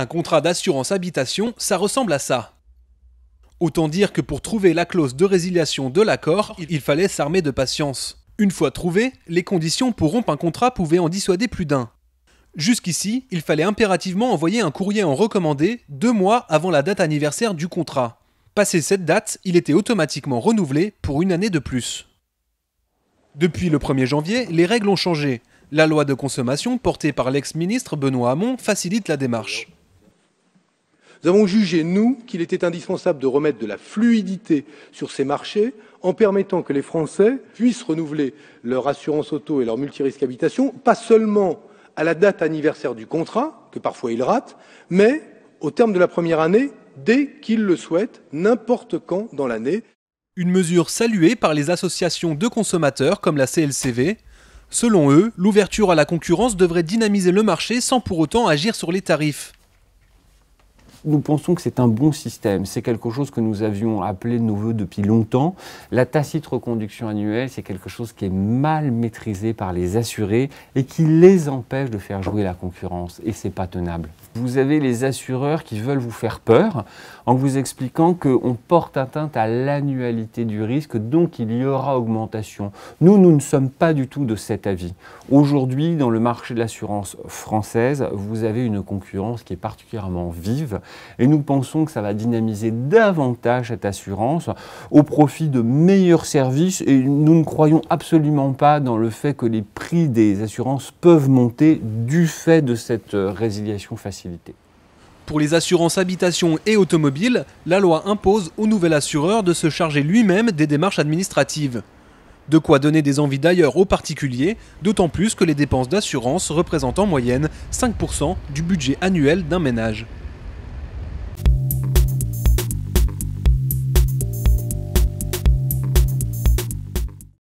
Un contrat d'assurance habitation, ça ressemble à ça. Autant dire que pour trouver la clause de résiliation de l'accord, il fallait s'armer de patience. Une fois trouvée, les conditions pour rompre un contrat pouvaient en dissuader plus d'un. Jusqu'ici, il fallait impérativement envoyer un courrier en recommandé deux mois avant la date anniversaire du contrat. Passé cette date, il était automatiquement renouvelé pour une année de plus. Depuis le 1er janvier, les règles ont changé. La loi de consommation portée par l'ex-ministre Benoît Hamon facilite la démarche. Nous avons jugé, nous, qu'il était indispensable de remettre de la fluidité sur ces marchés en permettant que les Français puissent renouveler leur assurance auto et leur multirisque habitation, pas seulement à la date anniversaire du contrat, que parfois ils ratent, mais au terme de la première année, dès qu'ils le souhaitent, n'importe quand dans l'année. Une mesure saluée par les associations de consommateurs comme la CLCV. Selon eux, l'ouverture à la concurrence devrait dynamiser le marché sans pour autant agir sur les tarifs nous pensons que c'est un bon système. C'est quelque chose que nous avions appelé de nos voeux depuis longtemps. La tacite reconduction annuelle, c'est quelque chose qui est mal maîtrisé par les assurés et qui les empêche de faire jouer la concurrence. Et c'est pas tenable. Vous avez les assureurs qui veulent vous faire peur en vous expliquant qu'on porte atteinte à l'annualité du risque, donc il y aura augmentation. Nous, nous ne sommes pas du tout de cet avis. Aujourd'hui, dans le marché de l'assurance française, vous avez une concurrence qui est particulièrement vive et nous pensons que ça va dynamiser davantage cette assurance au profit de meilleurs services. Et nous ne croyons absolument pas dans le fait que les prix des assurances peuvent monter du fait de cette euh, résiliation facilitée. Pour les assurances habitation et automobile, la loi impose au nouvel assureur de se charger lui-même des démarches administratives. De quoi donner des envies d'ailleurs aux particuliers, d'autant plus que les dépenses d'assurance représentent en moyenne 5% du budget annuel d'un ménage.